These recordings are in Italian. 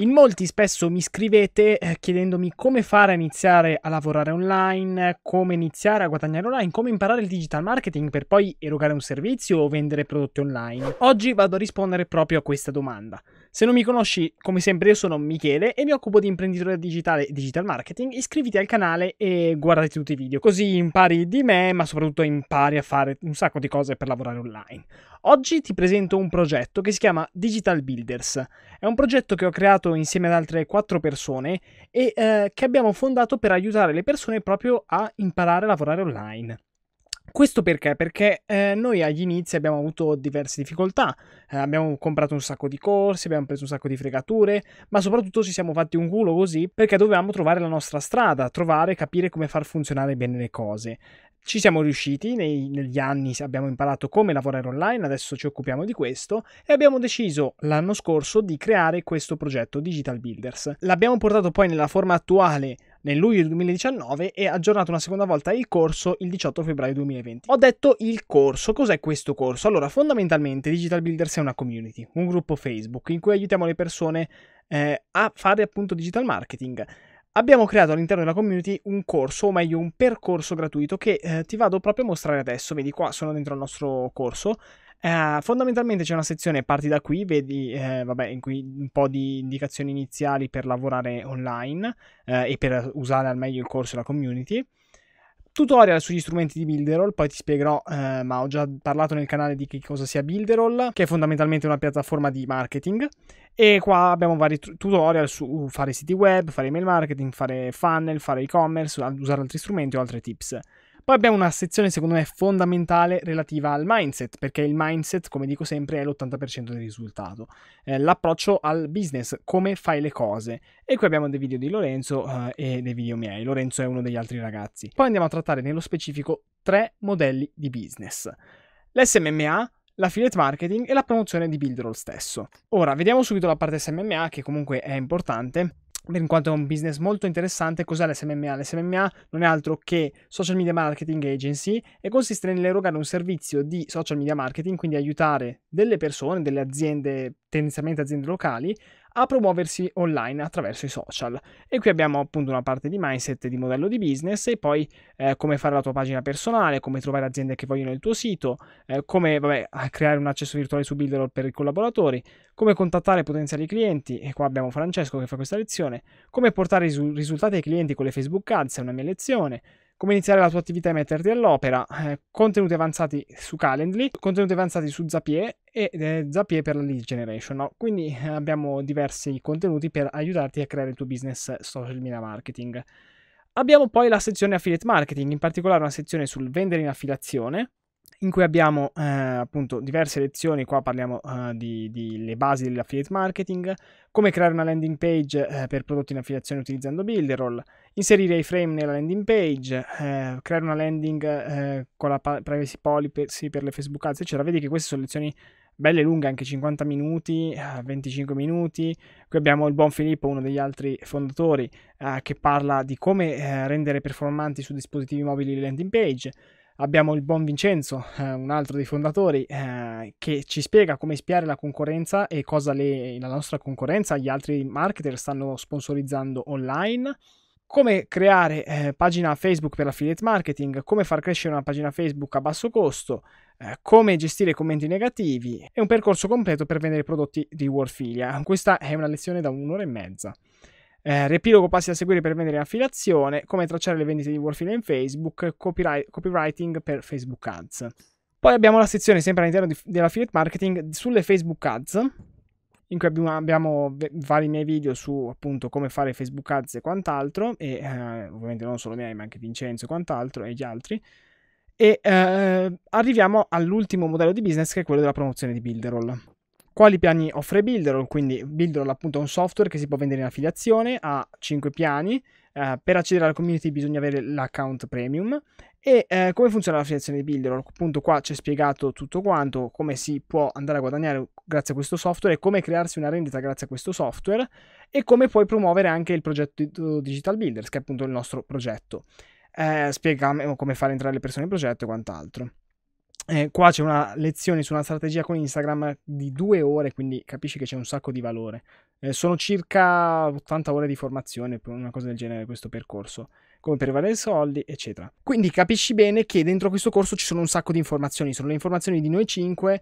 In molti spesso mi scrivete eh, chiedendomi come fare a iniziare a lavorare online, come iniziare a guadagnare online, come imparare il digital marketing per poi erogare un servizio o vendere prodotti online. Oggi vado a rispondere proprio a questa domanda. Se non mi conosci, come sempre io sono Michele e mi occupo di imprenditore digitale e digital marketing, iscriviti al canale e guardate tutti i video, così impari di me, ma soprattutto impari a fare un sacco di cose per lavorare online. Oggi ti presento un progetto che si chiama Digital Builders. È un progetto che ho creato insieme ad altre quattro persone e eh, che abbiamo fondato per aiutare le persone proprio a imparare a lavorare online. Questo perché? Perché eh, noi agli inizi abbiamo avuto diverse difficoltà, eh, abbiamo comprato un sacco di corsi, abbiamo preso un sacco di fregature, ma soprattutto ci siamo fatti un culo così perché dovevamo trovare la nostra strada, trovare, capire come far funzionare bene le cose. Ci siamo riusciti, nei, negli anni abbiamo imparato come lavorare online, adesso ci occupiamo di questo e abbiamo deciso l'anno scorso di creare questo progetto Digital Builders. L'abbiamo portato poi nella forma attuale nel luglio 2019 e aggiornato una seconda volta il corso il 18 febbraio 2020. Ho detto il corso, cos'è questo corso? Allora, fondamentalmente Digital Builders è una community, un gruppo Facebook in cui aiutiamo le persone eh, a fare appunto digital marketing abbiamo creato all'interno della community un corso, o meglio un percorso gratuito che eh, ti vado proprio a mostrare adesso. Vedi qua, sono dentro il nostro corso. Eh, fondamentalmente c'è una sezione parti da qui, vedi eh, vabbè, in cui un po' di indicazioni iniziali per lavorare online eh, e per usare al meglio il corso e la community tutorial sugli strumenti di Builderall, poi ti spiegherò, eh, ma ho già parlato nel canale di che cosa sia Builderall, che è fondamentalmente una piattaforma di marketing. E qua abbiamo vari tutorial su fare siti web, fare email marketing, fare funnel, fare e-commerce, usare altri strumenti o altre tips. Poi abbiamo una sezione secondo me fondamentale relativa al mindset, perché il mindset, come dico sempre, è l'80% del risultato. Eh, l'approccio al business, come fai le cose. E qui abbiamo dei video di Lorenzo eh, e dei video miei. Lorenzo è uno degli altri ragazzi. Poi andiamo a trattare nello specifico tre modelli di business. L'SMMA, l'affiliate marketing e la promozione di Builderall stesso. Ora, vediamo subito la parte SMMA che comunque è importante in quanto è un business molto interessante, cos'è l'SMMA? L'SMMA non è altro che Social Media Marketing Agency e consiste nell'erogare un servizio di social media marketing, quindi aiutare delle persone, delle aziende, tendenzialmente aziende locali, a promuoversi online attraverso i social. E qui abbiamo appunto una parte di mindset, di modello di business e poi eh, come fare la tua pagina personale, come trovare aziende che vogliono il tuo sito, eh, come vabbè, creare un accesso virtuale su Builderall per i collaboratori, come contattare potenziali clienti, e qua abbiamo Francesco che fa questa lezione, come portare risultati ai clienti con le Facebook Ads, è una mia lezione, come iniziare la tua attività e metterti all'opera, eh, contenuti avanzati su Calendly, contenuti avanzati su Zapier e eh, Zapier per la lead generation. No? Quindi eh, abbiamo diversi contenuti per aiutarti a creare il tuo business social media marketing. Abbiamo poi la sezione affiliate marketing, in particolare una sezione sul vendere in affiliazione, in cui abbiamo eh, appunto diverse lezioni, qua parliamo eh, delle basi dell'affiliate marketing, come creare una landing page eh, per prodotti in affiliazione utilizzando Builderall, inserire i frame nella landing page, eh, creare una landing eh, con la privacy policy per le Facebook ads, eccetera. Vedi che queste sono lezioni belle lunghe, anche 50 minuti, 25 eh, minuti. Qui abbiamo il buon Filippo, uno degli altri fondatori, che parla di come rendere performanti su dispositivi mobili le landing page. Abbiamo il buon Vincenzo, eh, un altro dei fondatori, eh, che ci spiega come spiare la concorrenza e cosa le, la nostra concorrenza, gli altri marketer stanno sponsorizzando online come creare eh, pagina Facebook per l'affiliate marketing, come far crescere una pagina Facebook a basso costo, eh, come gestire commenti negativi e un percorso completo per vendere prodotti di Warfilia. Questa è una lezione da un'ora e mezza. Eh, riepilogo passi da seguire per vendere in affiliazione, come tracciare le vendite di Warfare in Facebook, copyright, copywriting per Facebook Ads. Poi abbiamo la sezione sempre all'interno di, dell'affiliate marketing sulle Facebook Ads, in cui abbiamo, abbiamo v- vari miei video su appunto come fare Facebook Ads e quant'altro, e eh, ovviamente non solo miei, ma anche Vincenzo e quant'altro e gli altri. E eh, arriviamo all'ultimo modello di business che è quello della promozione di Builderall. Quali piani offre Builderall? Quindi Builderall appunto è un software che si può vendere in affiliazione, ha 5 piani, eh, per accedere alla community bisogna avere l'account premium e eh, come funziona l'affiliazione di Builderall? Appunto qua c'è spiegato tutto quanto, come si può andare a guadagnare grazie a questo software e come crearsi una rendita grazie a questo software e come puoi promuovere anche il progetto eh, Digital Builders, che è appunto il nostro progetto. Eh, spieghiamo come fare entrare le persone in progetto e quant'altro. Eh, qua c'è una lezione su una strategia con Instagram di due ore, quindi capisci che c'è un sacco di valore. Eh, sono circa 80 ore di formazione, una cosa del genere, questo percorso, come per valere soldi, eccetera. Quindi capisci bene che dentro questo corso ci sono un sacco di informazioni, sono le informazioni di noi 5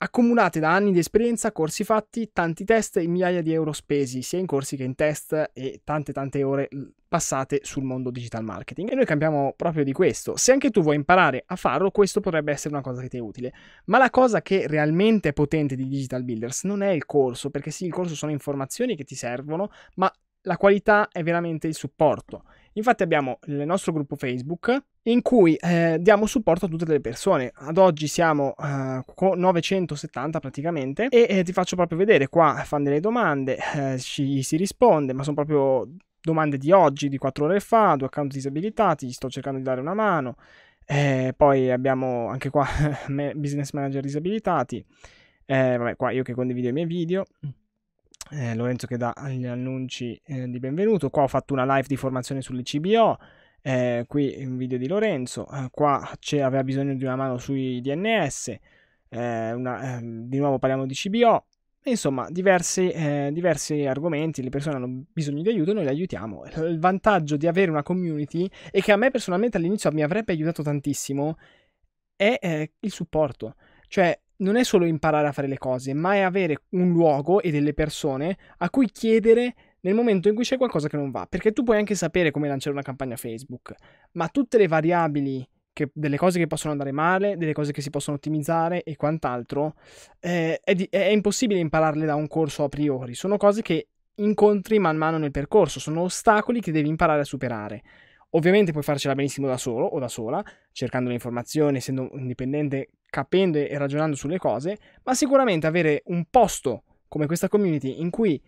accumulate da anni di esperienza, corsi fatti, tanti test e migliaia di euro spesi, sia in corsi che in test e tante tante ore passate sul mondo digital marketing. E noi cambiamo proprio di questo. Se anche tu vuoi imparare a farlo, questo potrebbe essere una cosa che ti è utile. Ma la cosa che realmente è potente di Digital Builders non è il corso, perché sì, il corso sono informazioni che ti servono, ma la qualità è veramente il supporto. Infatti abbiamo il nostro gruppo Facebook in cui eh, diamo supporto a tutte le persone. Ad oggi siamo eh, 970 praticamente e eh, ti faccio proprio vedere qua, fanno delle domande, eh, ci si risponde, ma sono proprio domande di oggi, di 4 ore fa, due account disabilitati, sto cercando di dare una mano. Eh, poi abbiamo anche qua business manager disabilitati. Eh, vabbè, qua io che condivido i miei video eh, Lorenzo che dà gli annunci eh, di benvenuto. Qua ho fatto una live di formazione sull'ICBO, eh, qui un video di Lorenzo, eh, qua aveva bisogno di una mano sui DNS, eh, una, ehm, di nuovo parliamo di CBO, insomma diversi, eh, diversi, argomenti, le persone hanno bisogno di aiuto, noi le aiutiamo. Il vantaggio di avere una community e che a me personalmente all'inizio mi avrebbe aiutato tantissimo è il supporto. Cioè, non è solo imparare a fare le cose, ma è avere un luogo e delle persone a cui chiedere nel momento in cui c'è qualcosa che non va. Perché tu puoi anche sapere come lanciare una campagna Facebook, ma tutte le variabili che, delle cose che possono andare male, delle cose che si possono ottimizzare e quant'altro, eh, è, di, è impossibile impararle da un corso a priori. Sono cose che incontri man mano nel percorso, sono ostacoli che devi imparare a superare. Ovviamente puoi farcela benissimo da solo o da sola, cercando le informazioni, essendo indipendente capendo e ragionando sulle cose, ma sicuramente avere un posto come questa community in cui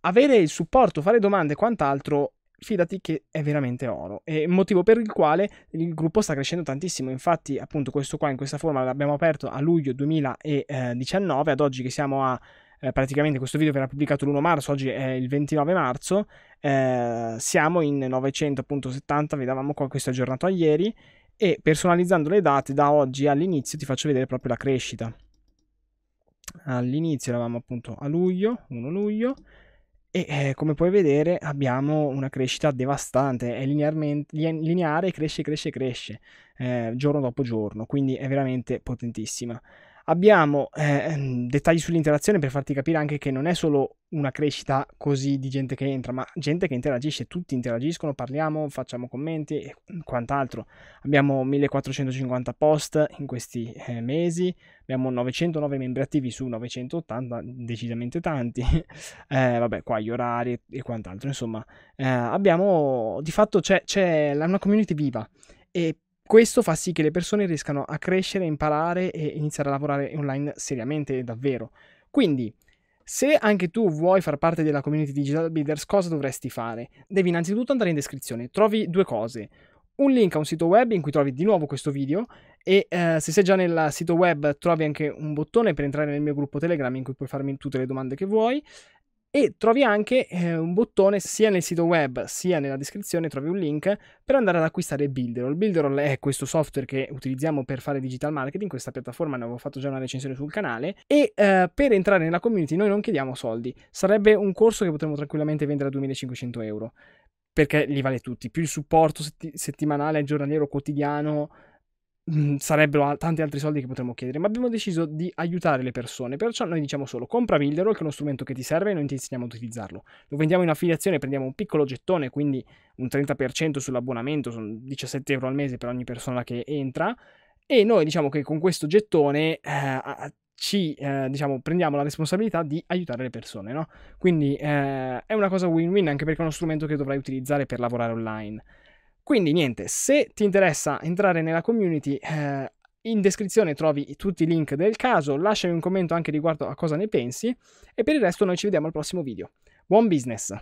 avere il supporto, fare domande e quant'altro, fidati che è veramente oro. E il motivo per il quale il gruppo sta crescendo tantissimo. Infatti, appunto, questo qua in questa forma l'abbiamo aperto a luglio 2019, ad oggi che siamo a eh, praticamente questo video verrà pubblicato l'1 marzo, oggi è il 29 marzo, eh, siamo in 970, vedevamo qua questo aggiornato a ieri, e personalizzando le date da oggi all'inizio ti faccio vedere proprio la crescita. All'inizio eravamo appunto a luglio, 1 luglio, e eh, come puoi vedere abbiamo una crescita devastante, è lineare, cresce, cresce, cresce, eh, giorno dopo giorno, quindi è veramente potentissima. Abbiamo eh, ehm, dettagli sull'interazione per farti capire anche che non è solo una crescita così di gente che entra, ma gente che interagisce, tutti interagiscono, parliamo, facciamo commenti e quant'altro. Abbiamo 1450 post in questi eh, mesi, abbiamo 909 membri attivi su 980, decisamente tanti. eh, vabbè, qua gli orari e quant'altro, insomma, eh, abbiamo di fatto c'è, c'è una community viva e questo fa sì che le persone riescano a crescere, imparare e iniziare a lavorare online seriamente e davvero. Quindi, se anche tu vuoi far parte della community Digital Builders, cosa dovresti fare? Devi innanzitutto andare in descrizione, trovi due cose. Un link a un sito web in cui trovi di nuovo questo video e eh, se sei già nel sito web trovi anche un bottone per entrare nel mio gruppo Telegram in cui puoi farmi tutte le domande che vuoi e trovi anche eh, un bottone sia nel sito web sia nella descrizione trovi un link per andare ad acquistare Builderall. Builderall è questo software che utilizziamo per fare digital marketing, questa piattaforma ne avevo fatto già una recensione sul canale e eh, per entrare nella community noi non chiediamo soldi, sarebbe un corso che potremmo tranquillamente vendere a 2500 euro perché li vale tutti, più il supporto setti- settimanale, giornaliero, quotidiano Mm, sarebbero tanti altri soldi che potremmo chiedere, ma abbiamo deciso di aiutare le persone, perciò noi diciamo solo compra Milderol che è uno strumento che ti serve e noi ti insegniamo ad utilizzarlo. Lo vendiamo in affiliazione, prendiamo un piccolo gettone, quindi un 30% sull'abbonamento, sono 17 euro al mese per ogni persona che entra e noi diciamo che con questo gettone eh, ci eh, diciamo prendiamo la responsabilità di aiutare le persone, no? Quindi eh, è una cosa win-win anche perché è uno strumento che dovrai utilizzare per lavorare online. Quindi niente, se ti interessa entrare nella community, eh, in descrizione trovi tutti i link del caso, lasciami un commento anche riguardo a cosa ne pensi e per il resto noi ci vediamo al prossimo video. Buon business!